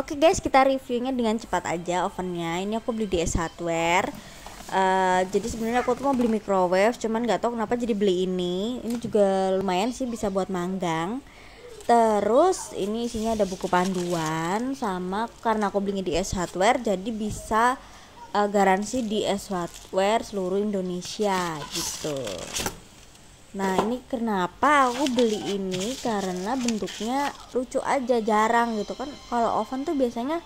Oke okay guys, kita reviewnya dengan cepat aja ovennya. Ini aku beli di S Hardware. Uh, jadi sebenarnya aku tuh mau beli microwave, cuman nggak tahu kenapa jadi beli ini. Ini juga lumayan sih bisa buat manggang. Terus ini isinya ada buku panduan sama karena aku belinya di S Hardware, jadi bisa uh, garansi di S Hardware seluruh Indonesia gitu. Nah ini kenapa aku beli ini karena bentuknya lucu aja jarang gitu kan kalau oven tuh biasanya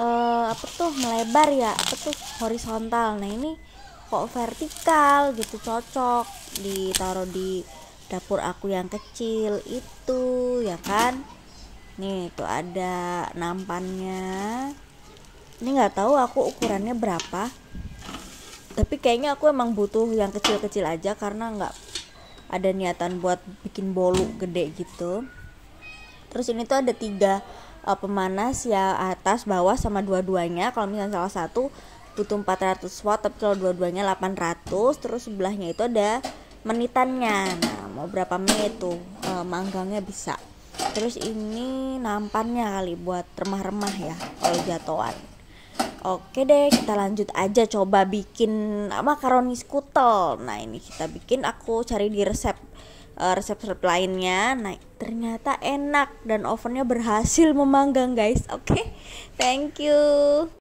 uh, apa tuh melebar ya apa tuh horizontal nah ini kok vertikal gitu cocok ditaruh di dapur aku yang kecil itu ya kan nih itu ada nampannya ini nggak tahu aku ukurannya berapa tapi kayaknya aku emang butuh yang kecil-kecil aja karena nggak ada niatan buat bikin bolu gede gitu terus ini tuh ada tiga uh, pemanas ya atas bawah sama dua-duanya kalau misalnya salah satu butuh 400 watt tapi kalau dua-duanya 800 terus sebelahnya itu ada menitannya nah mau berapa menit tuh uh, manggangnya bisa terus ini nampannya kali buat remah-remah ya kalau jatuhan Oke deh, kita lanjut aja coba bikin makaroni skutel. Nah, ini kita bikin aku cari di resep eh, resep resep-resep lainnya. Nah, ternyata enak dan ovennya berhasil memanggang, guys. Oke. Okay? Thank you.